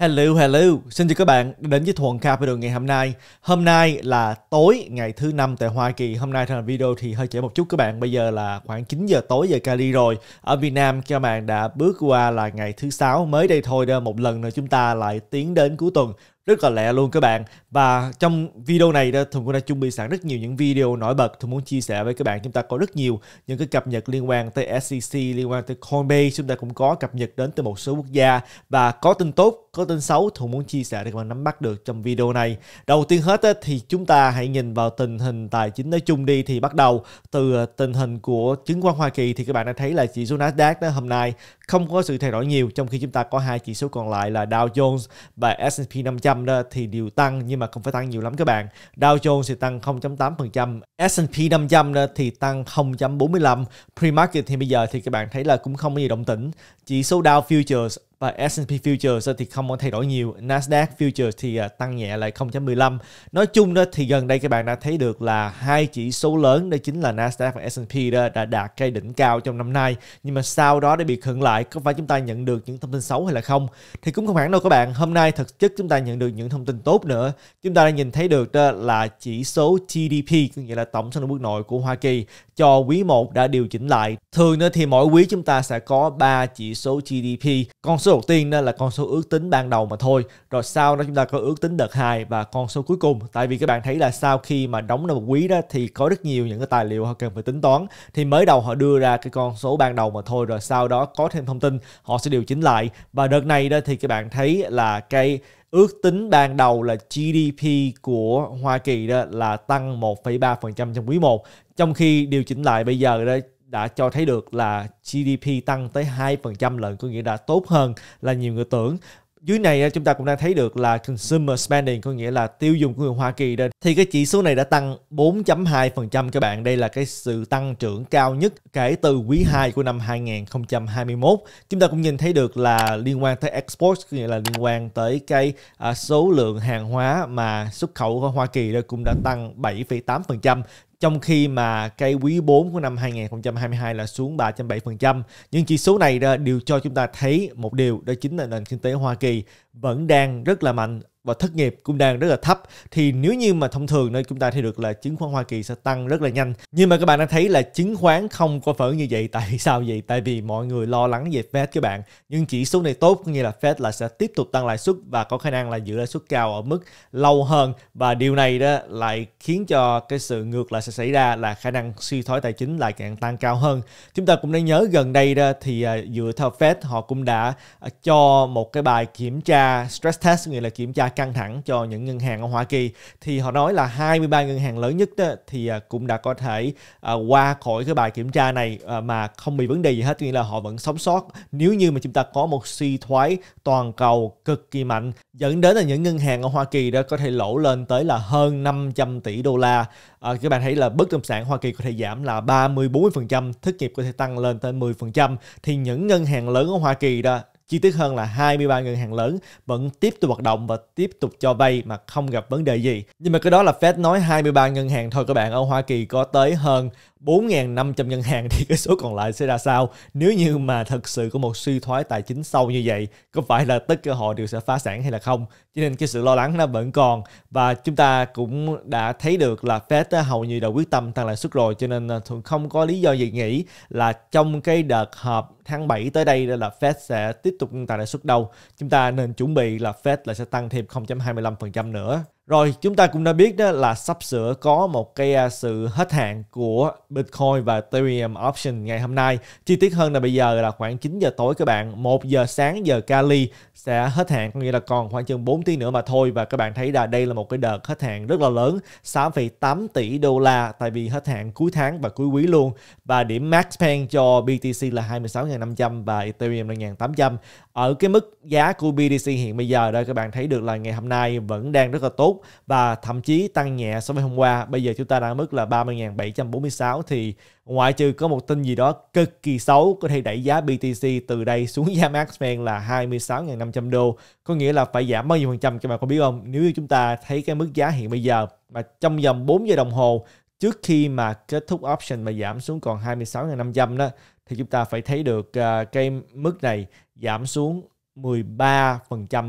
Hello, hello. Xin chào các bạn đến với Thuận Capital ngày hôm nay. Hôm nay là tối ngày thứ năm tại Hoa Kỳ. Hôm nay làm video thì hơi trễ một chút các bạn. Bây giờ là khoảng 9 giờ tối giờ Cali rồi. Ở Việt Nam các bạn đã bước qua là ngày thứ sáu mới đây thôi đó. Một lần nữa chúng ta lại tiến đến cuối tuần rất là lẹ luôn các bạn và trong video này đó Thuận cũng đã chuẩn bị sẵn rất nhiều những video nổi bật Thuận muốn chia sẻ với các bạn chúng ta có rất nhiều những cái cập nhật liên quan tới SEC liên quan tới Coinbase chúng ta cũng có cập nhật đến từ một số quốc gia và có tin tốt có tin xấu Thuận muốn chia sẻ để các bạn nắm bắt được trong video này. Đầu tiên hết thì chúng ta hãy nhìn vào tình hình tài chính nói chung đi thì bắt đầu từ ờ, tình hình của chứng khoán Hoa Kỳ thì các bạn đã thấy là chỉ số Nasdaq đó hôm nay không có sự thay đổi nhiều trong khi chúng ta có hai chỉ số còn lại là Dow Jones và S&P 500 đó thì đều tăng nhưng mà không phải tăng nhiều lắm các bạn. Dow Jones thì tăng 0.8%, S&P 500 đó thì tăng 0.45, pre-market thì bây giờ thì các bạn thấy là cũng không có gì động tĩnh. Chỉ số Dow Futures và S&P Futures thì không có thay đổi nhiều Nasdaq Futures thì à, tăng nhẹ lại 0.15 nói chung đó thì gần đây các bạn đã thấy được là hai chỉ số lớn đó chính là Nasdaq và S&P đó đã đạt cây đỉnh cao trong năm nay nhưng mà sau đó đã bị khựng lại có phải chúng ta nhận được những thông tin xấu hay là không thì cũng không hẳn đâu các bạn hôm nay thực chất chúng ta nhận được những thông tin tốt nữa chúng ta đã nhìn thấy được đó là chỉ số GDP có nghĩa là tổng sản lượng quốc nội của Hoa Kỳ cho quý 1 đã điều chỉnh lại thường nữa thì mỗi quý chúng ta sẽ có 3 chỉ số GDP con số đầu tiên đó là con số ước tính ban đầu mà thôi rồi sau đó chúng ta có ước tính đợt 2 và con số cuối cùng tại vì các bạn thấy là sau khi mà đóng ra một quý đó thì có rất nhiều những cái tài liệu họ cần phải tính toán thì mới đầu họ đưa ra cái con số ban đầu mà thôi rồi sau đó có thêm thông tin họ sẽ điều chỉnh lại và đợt này đó thì các bạn thấy là cái ước tính ban đầu là GDP của Hoa Kỳ đó là tăng 1,3% trong quý 1 trong khi điều chỉnh lại bây giờ đó đã cho thấy được là GDP tăng tới 2% lần, có nghĩa là tốt hơn là nhiều người tưởng dưới này ờ, chúng ta cũng đang thấy được là consumer spending có nghĩa là tiêu dùng của người Hoa Kỳ đây thì cái chỉ số này đã tăng 4.2% các bạn đây là cái sự tăng trưởng cao nhất kể từ quý 2 của năm 2021 chúng ta cũng nhìn thấy được là liên quan tới export có nghĩa là liên quan tới cái à, số lượng hàng hóa mà xuất khẩu của Hoa Kỳ đây cũng đã tăng 7,8% trong khi mà cái quý 4 của năm 2022 là xuống 3.7%. Những chỉ số này đều cho chúng ta thấy một điều đó chính là nền kinh tế Hoa Kỳ vẫn đang rất là mạnh và thất nghiệp cũng đang rất là thấp thì nếu như mà thông thường nơi chúng ta thấy được là chứng khoán Hoa Kỳ sẽ tăng rất là nhanh nhưng mà các bạn đang thấy là chứng khoán không có phở như vậy tại sao vậy tại vì mọi người lo lắng về Fed các bạn nhưng chỉ số này tốt có nghĩa là Fed là sẽ tiếp tục tăng lãi suất và có khả năng là giữ lãi suất cao ở mức lâu hơn và điều này đó lại khiến cho cái sự ngược lại sẽ xảy ra là khả năng suy thoái tài chính lại càng tăng cao hơn chúng ta cũng nên nhớ gần đây đó thì à, dựa theo Fed họ cũng đã à, cho một cái bài kiểm tra stress test nghĩa là kiểm tra căng thẳng cho những ngân hàng ở Hoa Kỳ thì họ nói là 23 ngân hàng lớn nhất đó, thì à, cũng đã có thể à, qua khỏi cái bài kiểm tra này à, mà không bị vấn đề gì hết nghĩa là họ vẫn sống sót nếu như mà chúng ta có một suy thoái toàn cầu cực kỳ mạnh dẫn đến là những ngân hàng ở Hoa Kỳ đó có thể lỗ lên tới là hơn 500 tỷ đô la à, các bạn thấy là bất động sản Hoa Kỳ có thể giảm là 30 40% thất nghiệp có thể tăng lên tới 10% thì những ngân hàng lớn ở Hoa Kỳ đó Chi tiết hơn là 23 ngân hàng lớn vẫn tiếp tục hoạt động và tiếp tục cho vay mà không gặp vấn đề gì. Nhưng mà cái đó là Fed nói 23 ngân hàng thôi các bạn. Ở Hoa Kỳ có tới hơn 4.500 ngân hàng thì cái số còn lại sẽ ra sao? Nếu như mà thật sự có một suy thoái tài chính sâu như vậy, có phải là tất cả họ đều sẽ phá sản hay là không? Cho nên cái sự lo lắng nó vẫn còn và chúng ta cũng đã thấy được là Fed hầu như đã quyết tâm tăng lãi suất rồi cho nên à, không có lý do gì nghĩ là trong cái đợt họp tháng 7 tới đây là Fed sẽ tiếp tục tăng lãi suất đâu. Chúng ta nên chuẩn bị là Fed là sẽ tăng thêm 0.25% nữa. Rồi chúng ta cũng đã biết đó là sắp sửa có một cái à, sự hết hạn của Bitcoin và Ethereum option ngày hôm nay. Chi tiết hơn là bây giờ là khoảng 9 giờ tối các bạn, 1 giờ sáng giờ Cali sẽ hết hạn có nghĩa là còn khoảng chừng 4 tiếng nữa mà thôi và các bạn thấy là đây là một cái đợt hết hạn rất là lớn, 6,8 tỷ đô la tại vì hết hạn cuối tháng và cuối quý luôn và điểm max pay cho BTC là 26.500 và Ethereum là 1.800. Ở cái mức giá của BTC hiện bây giờ đây các bạn thấy được là ngày hôm nay vẫn đang rất là tốt tốt và thậm chí tăng nhẹ so với hôm qua. Bây giờ chúng ta đang ở mức là 30.746 thì ngoại trừ có một tin gì đó cực kỳ xấu có thể đẩy giá BTC từ đây xuống giá Maxman là 26.500 đô. Có nghĩa là phải giảm bao nhiêu phần trăm các bạn có biết không? Nếu như chúng ta thấy cái mức giá hiện bây giờ mà trong vòng 4 giờ đồng hồ trước khi mà kết thúc option mà giảm xuống còn 26.500 đó thì chúng ta phải thấy được à, cái mức này giảm xuống 13%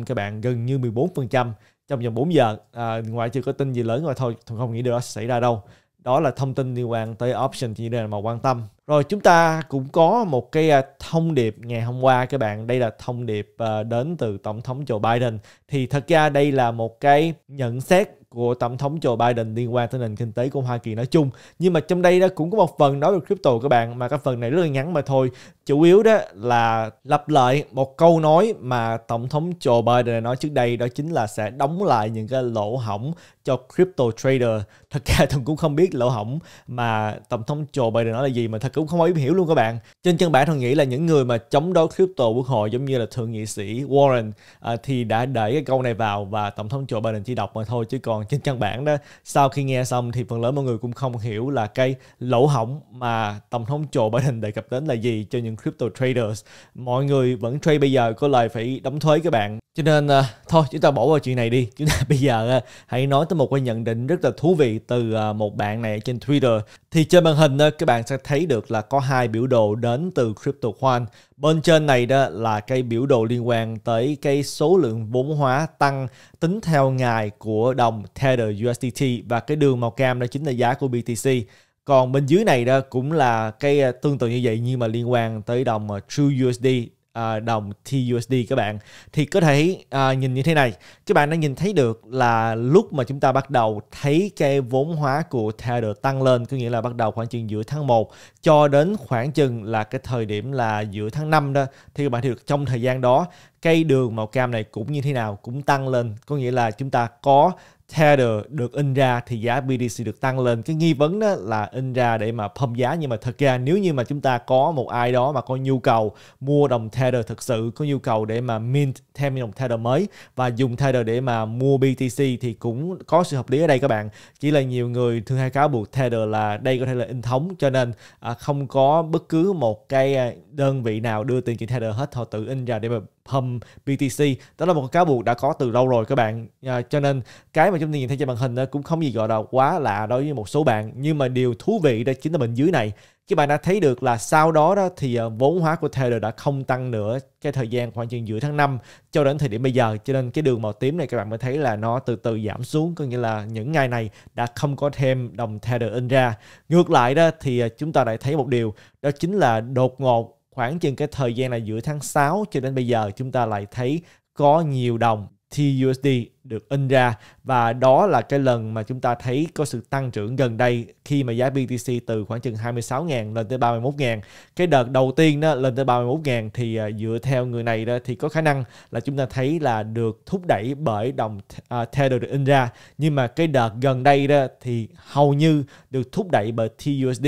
các bạn, gần như 14% trong vòng 4 giờ à, ngoại trừ có tin gì lớn rồi thôi tôi không nghĩ điều đó xảy ra đâu đó là thông tin liên quan tới option thì đây là mà quan tâm rồi chúng ta cũng có một cái à, thông điệp ngày hôm qua các bạn đây là thông điệp à, đến từ tổng thống Joe Biden thì thật ra đây là một cái nhận xét của tổng thống Joe Biden liên quan tới nền kinh tế của Hoa Kỳ nói chung nhưng mà trong đây đó cũng có một phần nói về crypto các bạn mà cái phần này rất là ngắn mà thôi chủ yếu đó là lặp lại một câu nói mà tổng thống Joe Biden nói trước đây đó chính là sẽ đóng lại những cái lỗ hỏng cho crypto trader thật ra thần cũng không biết lỗ hỏng mà tổng thống Joe Biden nói là gì mà thật cũng không ai hiểu luôn các bạn trên chân bản thần nghĩ là những người mà chống đối crypto quốc hội giống như là thượng nghị sĩ Warren à, thì đã đẩy cái câu này vào và tổng thống Joe Biden chỉ đọc mà thôi chứ còn trên căn bản đó sau khi nghe xong thì phần lớn mọi người cũng không hiểu là cái lỗ hỏng mà tổng thống Joe Biden đề cập đến là gì cho những crypto traders mọi người vẫn trade bây giờ có lời phải đóng thuế các bạn cho nên à, thôi chúng ta bỏ qua chuyện này đi chúng ta bây giờ à, hãy nói tới một cái nhận định rất là thú vị từ à, một bạn này trên Twitter thì trên màn hình đó, à, các bạn sẽ thấy được là có hai biểu đồ đến từ CryptoQuant bên trên này đó là cái biểu đồ liên quan tới cái số lượng vốn hóa tăng tính theo ngày của đồng Tether USDT và cái đường màu cam đó chính là giá của BTC còn bên dưới này đó cũng là cái à, tương tự như vậy nhưng mà liên quan tới đồng à, True USD. À, đồng TUSD các bạn thì có thể uh, nhìn như thế này các bạn đã nhìn thấy được là lúc mà chúng ta bắt đầu thấy cái vốn hóa của Tether tăng lên có nghĩa là bắt đầu khoảng chừng giữa tháng 1 cho đến khoảng chừng là cái thời điểm là giữa tháng 5 đó thì các bạn thấy được trong thời gian đó cây đường màu cam này cũng như thế nào cũng tăng lên có nghĩa là chúng ta có Tether được in ra thì giá BTC được tăng lên. Cái nghi vấn đó là in ra để mà pump giá nhưng mà thật ra nếu như mà chúng ta có một ai đó mà có nhu cầu mua đồng Tether thực sự có nhu cầu để mà mint thêm đồng Tether mới và dùng Tether để mà mua BTC thì cũng có sự hợp lý ở đây các bạn. Chỉ là nhiều người thường hay cáo buộc Tether là đây có thể là in thống cho nên à, không có bất cứ một cái à, đơn vị nào đưa tiền cho Tether hết họ tự in ra để mà Hum BTC đó là một cáo buộc đã có từ lâu rồi các bạn à, cho nên cái mà chúng ta nhìn thấy trên màn hình đó cũng không gì gọi là quá lạ đối với một số bạn nhưng mà điều thú vị đó chính là bên dưới này các bạn đã thấy được là sau đó đó thì à, vốn hóa của Tether đã không tăng nữa cái thời gian khoảng chừng giữa tháng 5 cho đến thời điểm bây giờ cho nên cái đường màu tím này các bạn mới thấy là nó từ từ giảm xuống có nghĩa là những ngày này đã không có thêm đồng Tether in ra ngược lại đó thì à, chúng ta lại thấy một điều đó chính là đột ngột khoảng chừng cái thời gian là giữa tháng 6 cho đến bây giờ chúng ta lại thấy có nhiều đồng TUSD được in ra và đó là cái lần mà chúng ta thấy có sự tăng trưởng gần đây khi mà giá BTC từ khoảng chừng 26.000 lên tới 31.000. Cái đợt đầu tiên đó lên tới 31.000 thì à, dựa theo người này đó thì có khả năng là chúng ta thấy là được thúc đẩy bởi đồng à, Tether được in ra nhưng mà cái đợt gần đây đó thì hầu như được thúc đẩy bởi TUSD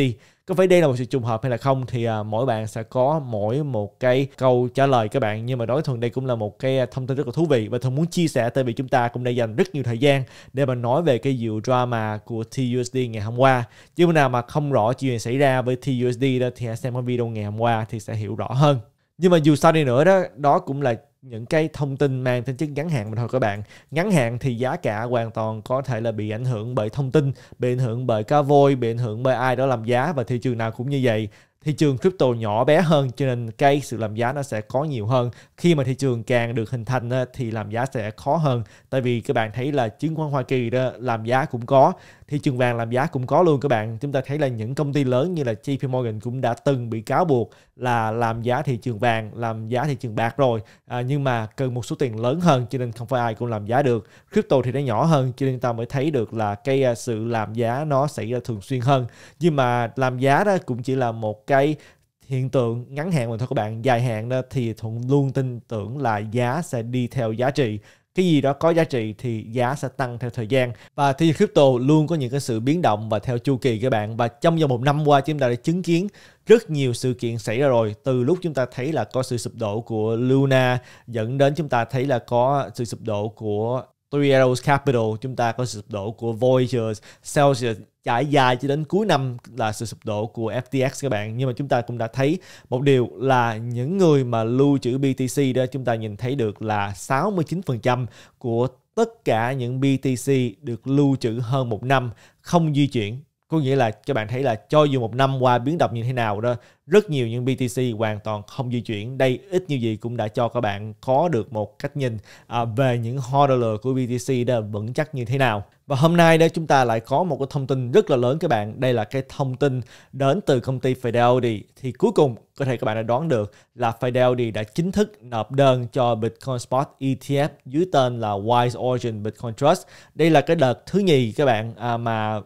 có phải đây là một sự trùng hợp hay là không thì à, mỗi bạn sẽ có mỗi một cái câu trả lời các bạn nhưng mà đối thuận đây cũng là một cái à, thông tin rất là thú vị và thường muốn chia sẻ tại vì chúng ta cũng đã dành rất nhiều thời gian để mà nói về cái vụ drama của TUSD ngày hôm qua chứ nào mà không rõ chuyện xảy ra với TUSD đó thì hãy xem cái video ngày hôm qua thì sẽ hiểu rõ hơn nhưng mà dù sao đi nữa đó đó cũng là những cái thông tin mang tính chất ngắn hạn mà thôi các bạn ngắn hạn thì giá cả hoàn toàn có thể là bị ảnh hưởng bởi thông tin bị ảnh hưởng bởi cá voi bị ảnh hưởng bởi ai đó làm giá và thị trường nào cũng như vậy thị trường crypto nhỏ bé hơn cho nên cái sự làm giá nó sẽ có nhiều hơn khi mà thị trường càng được hình thành thì làm giá sẽ khó hơn tại vì các bạn thấy là chứng khoán Hoa Kỳ đó làm giá cũng có thị trường vàng làm giá cũng có luôn các bạn chúng ta thấy là những công ty lớn như là JP Morgan cũng đã từng bị cáo buộc là làm giá thị trường vàng, làm giá thị trường bạc rồi à, nhưng mà cần một số tiền lớn hơn cho nên không phải ai cũng làm giá được. Crypto thì nó nhỏ hơn cho nên ta mới thấy được là cái à, sự làm giá nó xảy ra thường xuyên hơn. Nhưng mà làm giá đó cũng chỉ là một cái hiện tượng ngắn hạn mà thôi các bạn dài hạn đó thì thuận luôn tin tưởng là giá sẽ đi theo giá trị cái gì đó có giá trị thì giá sẽ tăng theo thời gian và thị trường crypto luôn có những cái sự biến động và theo chu kỳ các bạn và trong vòng một năm qua chúng ta đã chứng kiến rất nhiều sự kiện xảy ra rồi từ lúc chúng ta thấy là có sự sụp đổ của Luna dẫn đến chúng ta thấy là có sự sụp đổ của Three Arrows Capital chúng ta có sự sụp đổ của Voyager, Celsius trải dài cho đến cuối năm là sự sụp đổ của FTX các bạn nhưng mà chúng ta cũng đã thấy một điều là những người mà lưu trữ BTC đó chúng ta nhìn thấy được là 69% của tất cả những BTC được lưu trữ hơn một năm không di chuyển có nghĩa là các bạn thấy là cho dù một năm qua biến động như thế nào đó rất nhiều những BTC hoàn toàn không di chuyển đây ít như gì cũng đã cho các bạn có được một cách nhìn à, về những hodler của BTC đó vững chắc như thế nào và hôm nay đó chúng ta lại có một cái thông tin rất là lớn các bạn đây là cái thông tin đến từ công ty Fidelity thì cuối cùng có thể các bạn đã đoán được là Fidelity đã chính thức nộp đơn cho Bitcoin Spot ETF dưới tên là Wise Origin Bitcoin Trust đây là cái đợt thứ nhì các bạn à, mà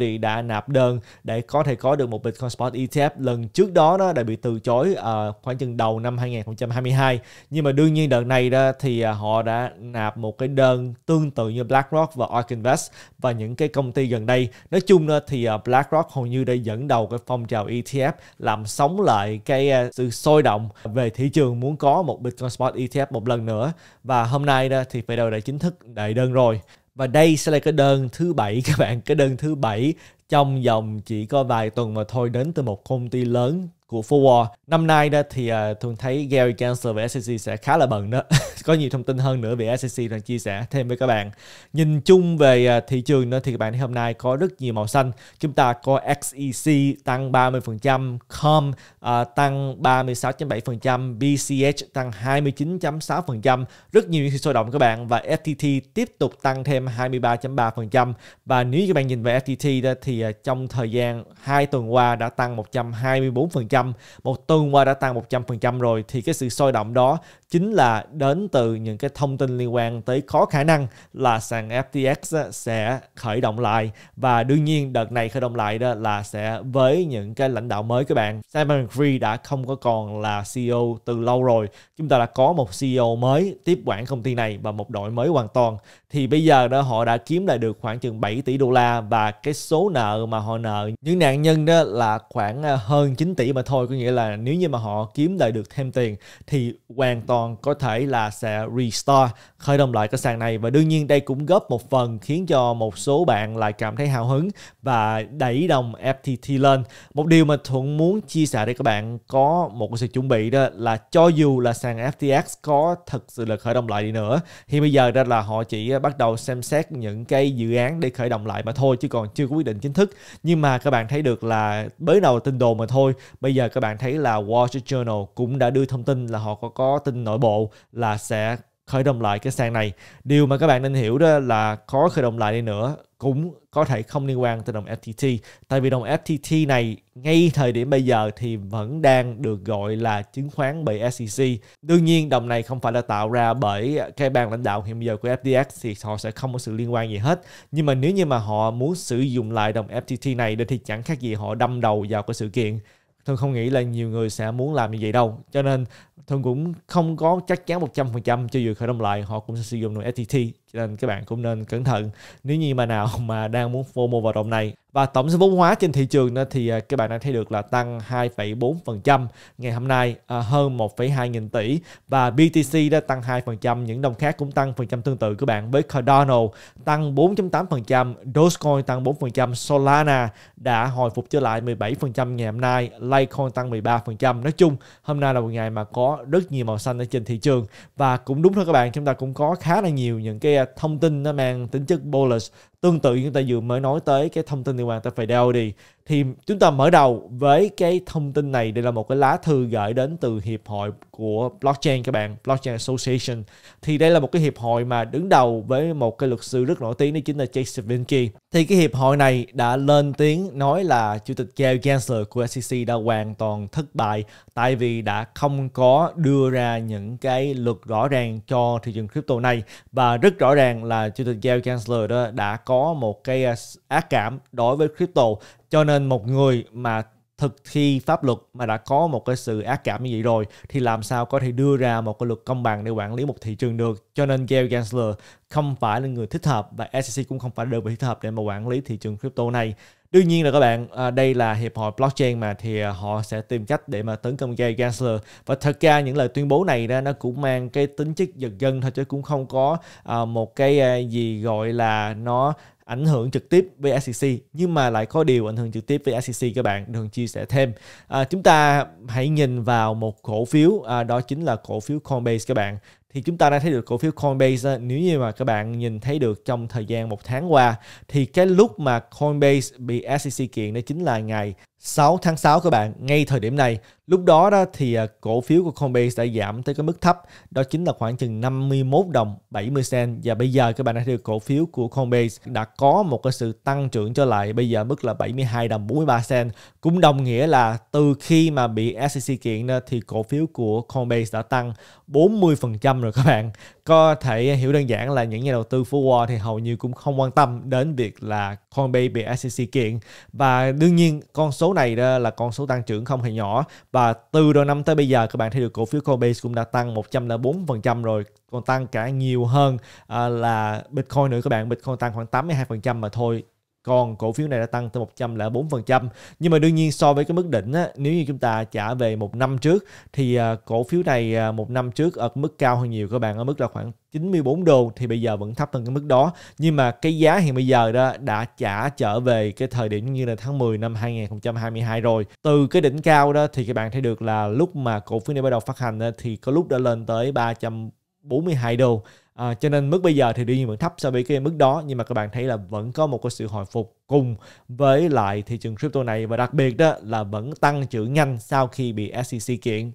thì đã nạp đơn để có thể có được một Bitcoin Spot ETF. Lần trước đó nó đã bị từ chối uh, khoảng chừng đầu năm 2022. Nhưng mà đương nhiên đợt này đó thì ờ, họ đã nạp một cái đơn tương tự như BlackRock và Ark Invest và những cái công ty gần đây. Nói chung đó thì ờ, BlackRock hầu như đã dẫn đầu cái phong trào ETF làm sống lại cái sự sôi động về thị trường muốn có một Bitcoin Spot ETF một lần nữa. Và hôm nay đó thì Fidelity đã chính thức đẩy đơn rồi và đây sẽ là cái đơn thứ bảy các bạn cái đơn thứ bảy trong vòng chỉ có vài tuần mà thôi đến từ một công ty lớn của Forward. Năm nay đó thì uh, thường thấy Gary Gensler về SEC sẽ khá là bận đó. có nhiều thông tin hơn nữa về SEC đang chia sẻ thêm với các bạn. Nhìn chung về uh, thị trường nữa thì các bạn thấy hôm nay có rất nhiều màu xanh. Chúng ta có XEC tăng 30%, COM uh, tăng 36.7%, BCH tăng 29.6%. Rất nhiều sự sôi động các bạn và FTT tiếp tục tăng thêm 23.3% và nếu các bạn nhìn về FTT đó thì uh, trong thời gian 2 tuần qua đã tăng 124% 100, một tuần qua đã tăng 100% rồi thì cái sự sôi động đó chính là đến từ những cái thông tin liên quan tới có khả năng là sàn FTX sẽ khởi động lại và đương nhiên đợt này khởi động lại đó là sẽ với những cái lãnh đạo mới các bạn Simon Cree đã không có còn là CEO từ lâu rồi chúng ta đã có một CEO mới tiếp quản công ty này và một đội mới hoàn toàn thì bây giờ đó họ đã kiếm lại được khoảng chừng 7 tỷ đô la và cái số nợ mà họ nợ những nạn nhân đó là khoảng ờ, hơn 9 tỷ mà thôi có nghĩa là nếu như mà họ kiếm lại được thêm tiền thì hoàn toàn còn có thể là sẽ restore khởi động lại cái sàn này và đương nhiên đây cũng góp một phần khiến cho một số bạn lại cảm thấy hào hứng và đẩy đồng FTT lên. Một điều mà Thuận muốn chia sẻ để các bạn có một sự chuẩn bị đó là cho dù là sàn FTX có thật sự là khởi động lại đi nữa thì bây giờ ra là họ chỉ bắt đầu xem xét những cái dự án để khởi động lại mà thôi chứ còn chưa có quyết định chính thức. Nhưng mà các bạn thấy được là mới đầu tin đồn mà thôi. Bây giờ các bạn thấy là Wall Street Journal cũng đã đưa thông tin là họ có có tin nội bộ là sẽ khởi động lại cái sàn này điều mà các bạn nên hiểu đó là có khởi động lại đi nữa cũng có thể không liên quan tới đồng FTT tại vì đồng FTT này ngay thời điểm bây giờ thì vẫn đang được gọi là chứng khoán bị SEC đương nhiên đồng này không phải là tạo ra bởi cái ban lãnh đạo hiện giờ của FTX thì họ sẽ không có sự liên quan gì hết nhưng mà nếu như mà họ muốn sử dụng lại đồng FTT này thì chẳng khác gì họ đâm đầu vào cái sự kiện tôi không nghĩ là nhiều người sẽ muốn làm như vậy đâu cho nên thường cũng không có chắc chắn 100% cho dù khởi động lại họ cũng sẽ sử dụng được STT cho nên các bạn cũng nên cẩn thận nếu như mà nào mà đang muốn FOMO vào đồng này và tổng số vốn hóa trên thị trường đó thì à, các bạn đã thấy được là tăng 2,4% ngày hôm nay à, hơn 1,2 nghìn tỷ và BTC đã tăng 2% những đồng khác cũng tăng phần trăm tương tự các bạn với Cardano tăng 4.8% Dogecoin tăng 4% Solana đã hồi phục trở lại 17% ngày hôm nay Litecoin tăng 13% nói chung hôm nay là một ngày mà có rất nhiều màu xanh ở trên thị trường và cũng đúng thôi các bạn chúng ta cũng có khá là nhiều những cái à, thông tin nó mang tính chất bullish tương tự chúng ta vừa mới nói tới cái thông tin liên quan tới đeo đi thì chúng ta mở đầu với cái thông tin này đây là một cái lá thư gửi đến từ hiệp hội của blockchain các bạn blockchain association thì đây là một cái hiệp hội mà đứng đầu với một cái luật sư rất nổi tiếng đó chính là Jake Vinky thì cái hiệp hội này đã lên tiếng nói là chủ tịch Gary Gensler của SEC đã hoàn toàn thất bại tại vì đã không có đưa ra những cái luật rõ ràng cho thị trường crypto này và rất rõ ràng là chủ tịch Gary Gensler đó đã có có một cái à, ác cảm đối với crypto cho nên một người mà thực thi pháp luật mà đã có một cái sự ác cảm như vậy rồi thì làm sao có thể đưa ra một cái luật công bằng để quản lý một thị trường được cho nên Gary Gensler không phải là người thích hợp và SEC cũng không phải đơn vị thích hợp để mà quản lý thị trường crypto này đương nhiên là các bạn à, đây là hiệp hội blockchain mà thì à, họ sẽ tìm cách để mà tấn công Jay Gensler và thật ra những lời tuyên bố này đó nó cũng mang cái tính chất giật gân thôi chứ cũng không có à, một cái gì gọi là nó ảnh hưởng trực tiếp với SEC nhưng mà lại có điều ảnh hưởng trực tiếp với SEC các bạn đừng chia sẻ thêm à, chúng ta hãy nhìn vào một cổ phiếu à, đó chính là cổ phiếu Coinbase các bạn thì chúng ta đã thấy được cổ phiếu Coinbase nếu như mà các bạn nhìn thấy được trong thời gian một tháng qua thì cái lúc mà Coinbase bị SEC kiện đó chính là ngày 6 tháng 6 các bạn, ngay thời điểm này. Lúc đó đó thì à, cổ phiếu của Coinbase đã giảm tới cái mức thấp, đó chính là khoảng chừng 51 đồng 70 cent và bây giờ các bạn đã thấy cổ phiếu của Coinbase đã có một cái sự tăng trưởng trở lại, bây giờ mức là 72 đồng 43 cent. Cũng đồng nghĩa là từ khi mà bị SEC kiện thì cổ phiếu của Coinbase đã tăng 40% rồi các bạn có thể hiểu đơn giản là những nhà đầu tư phố Wall thì hầu như cũng không quan tâm đến việc là Coinbase bị SEC kiện và đương nhiên con số này đó là con số tăng trưởng không hề nhỏ và từ đầu năm tới bây giờ các bạn thấy được cổ phiếu Coinbase cũng đã tăng 104% rồi còn tăng cả nhiều hơn à, là Bitcoin nữa các bạn Bitcoin tăng khoảng 82% mà thôi còn cổ phiếu này đã tăng tới 104%. Nhưng mà đương nhiên so với cái mức đỉnh á, nếu như chúng ta trả về một năm trước thì à, cổ phiếu này à, một năm trước ở mức cao hơn nhiều các bạn ở mức là khoảng 94 đô thì bây giờ vẫn thấp hơn cái mức đó. Nhưng mà cái giá hiện bây giờ đó đã trả trở về cái thời điểm như là tháng 10 năm 2022 rồi. Từ cái đỉnh cao đó thì các bạn thấy được là lúc mà cổ phiếu này bắt đầu phát hành thì có lúc đã lên tới 342 đô À, cho nên mức bây giờ thì đương nhiên vẫn thấp so với cái mức đó nhưng mà các bạn thấy là vẫn có một cái sự hồi phục cùng với lại thị trường crypto này và đặc biệt đó là vẫn tăng trưởng nhanh sau khi bị SEC kiện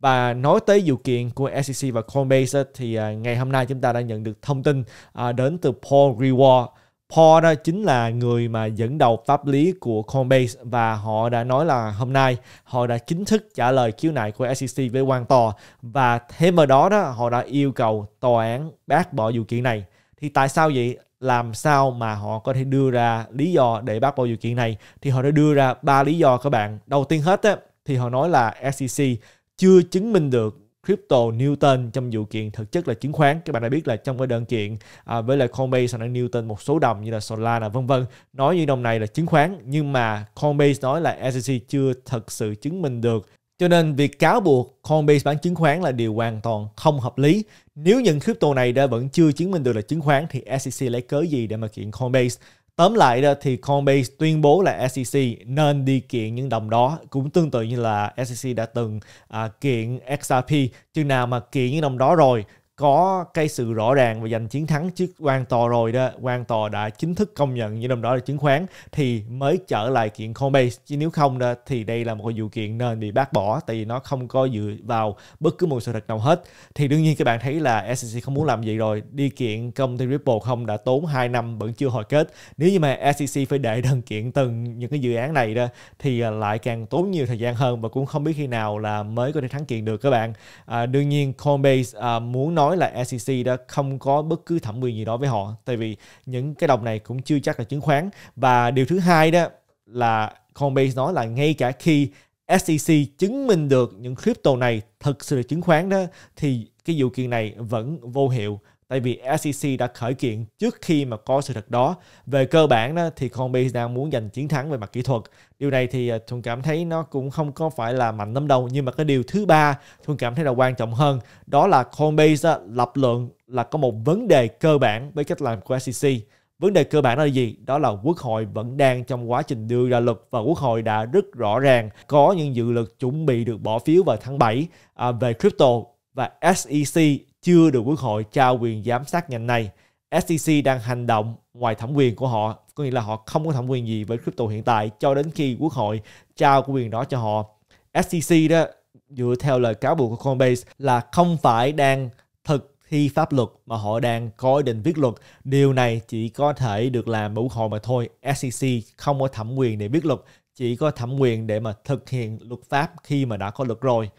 và nói tới vụ kiện của SEC và Coinbase thì à, ngày hôm nay chúng ta đã nhận được thông tin à, đến từ Paul Reward Paul đó chính là người mà dẫn đầu pháp lý của Coinbase và họ đã nói là hôm nay họ đã chính thức trả lời khiếu nại của SEC với quan tòa và thêm vào đó đó họ đã yêu cầu tòa án bác bỏ vụ kiện này. Thì tại sao vậy? Làm sao mà họ có thể đưa ra lý do để bác bỏ vụ kiện này? Thì họ đã đưa ra ba lý do các bạn. Đầu tiên hết á, thì họ nói là SEC chưa chứng minh được crypto Newton trong vụ kiện thực chất là chứng khoán các bạn đã biết là trong cái đơn kiện à, với lại Coinbase họ Newton một số đồng như là Solana vân vân nói như đồng này là chứng khoán nhưng mà Coinbase nói là SEC chưa thật sự chứng minh được cho nên việc cáo buộc Coinbase bán chứng khoán là điều hoàn toàn không hợp lý. Nếu những crypto này đã vẫn chưa chứng minh được là chứng khoán thì SEC lấy cớ gì để mà kiện Coinbase? Tóm lại thì Coinbase tuyên bố là SEC nên đi kiện những đồng đó cũng tương tự như là SEC đã từng à, kiện XRP. Chừng nào mà kiện những đồng đó rồi có cái sự rõ ràng và giành chiến thắng trước quan tòa rồi đó quan tòa đã chính thức công nhận những năm đó là chứng khoán thì mới trở lại kiện Coinbase chứ nếu không đó, thì đây là một vụ kiện nên bị bác bỏ tại vì nó không có dựa vào bất cứ một sự thật nào hết thì đương nhiên các bạn thấy là SEC không muốn làm gì rồi đi kiện công ty Ripple không đã tốn 2 năm vẫn chưa hồi kết nếu như mà SEC phải để đơn kiện từng những cái dự án này đó thì à, lại càng tốn nhiều thời gian hơn và cũng không biết khi nào là mới có thể thắng kiện được các bạn à, đương nhiên Coinbase à, muốn nói nói là SEC đã không có bất cứ thẩm quyền gì đó với họ tại vì những cái đồng này cũng chưa chắc là chứng khoán và điều thứ hai đó là Coinbase nói là ngay cả khi SEC chứng minh được những crypto này thực sự là chứng khoán đó thì cái vụ kiện này vẫn vô hiệu tại vì SEC đã khởi kiện trước khi mà có sự thật đó. Về cơ bản đó, thì Comey đang muốn giành chiến thắng về mặt kỹ thuật. Điều này thì à, Thuận cảm thấy nó cũng không có phải là mạnh lắm đâu. Nhưng mà cái điều thứ ba Thuận cảm thấy là quan trọng hơn đó là Coinbase lập luận là có một vấn đề cơ bản với cách làm của SEC. Vấn đề cơ bản đó là gì? Đó là Quốc hội vẫn đang trong quá trình đưa ra luật và Quốc hội đã rất rõ ràng có những dự luật chuẩn bị được bỏ phiếu vào tháng 7 à, về crypto và SEC chưa được Quốc hội trao quyền giám sát ngành này. SEC đang hành động ngoài thẩm quyền của họ, có nghĩa là họ không có thẩm quyền gì với crypto hiện tại cho đến khi Quốc hội trao quyền đó cho họ. SEC đó dựa theo lời cáo buộc của Coinbase là không phải đang thực thi pháp luật mà họ đang có ý định viết luật. Điều này chỉ có thể được làm bởi quốc hội mà thôi. SEC không có thẩm quyền để viết luật, chỉ có thẩm quyền để mà thực hiện luật pháp khi mà đã có luật rồi.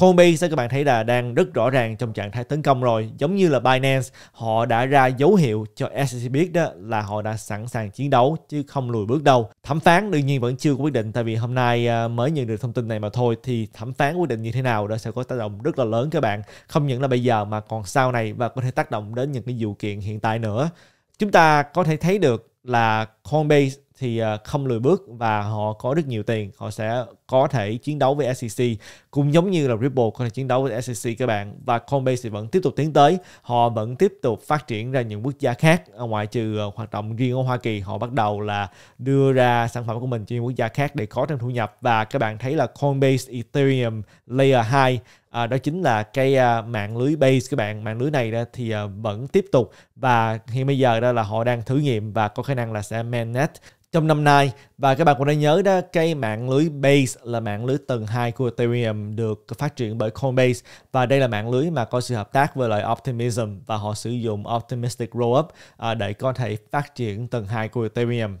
Coinbase sẽ các bạn thấy là đang rất rõ ràng trong trạng thái tấn công rồi. Giống như là Binance, họ đã ra dấu hiệu cho SEC biết đó là họ đã sẵn sàng chiến đấu chứ không lùi bước đâu. Thẩm phán đương nhiên vẫn chưa có quyết định tại vì hôm nay à, mới nhận được thông tin này mà thôi thì thẩm phán quyết định như thế nào đó sẽ có tác động rất là lớn các bạn. Không những là bây giờ mà còn sau này và có thể tác động đến những cái vụ kiện hiện tại nữa. Chúng ta có thể thấy được là Coinbase thì à, không lùi bước và họ có rất nhiều tiền họ sẽ có thể chiến đấu với SEC cũng giống như là Ripple có thể chiến đấu với SEC các bạn và Coinbase vẫn tiếp tục tiến tới họ vẫn tiếp tục phát triển ra những quốc gia khác ngoại trừ ờ, hoạt động riêng ở Hoa Kỳ họ bắt đầu là đưa ra sản phẩm của mình cho những quốc gia khác để có thêm thu nhập và các bạn thấy là Coinbase Ethereum Layer 2 à, đó chính là cái à, mạng lưới base các bạn mạng lưới này đó thì à, vẫn tiếp tục và hiện bây giờ đó là họ đang thử nghiệm và có khả năng là sẽ mainnet trong năm nay và các bạn cũng đã nhớ đó, cái mạng lưới Base là mạng lưới tầng 2 của Ethereum được phát triển bởi Coinbase và đây là mạng lưới mà có sự hợp tác với lại Optimism và họ sử dụng Optimistic Rollup à, để có thể phát triển tầng 2 của Ethereum.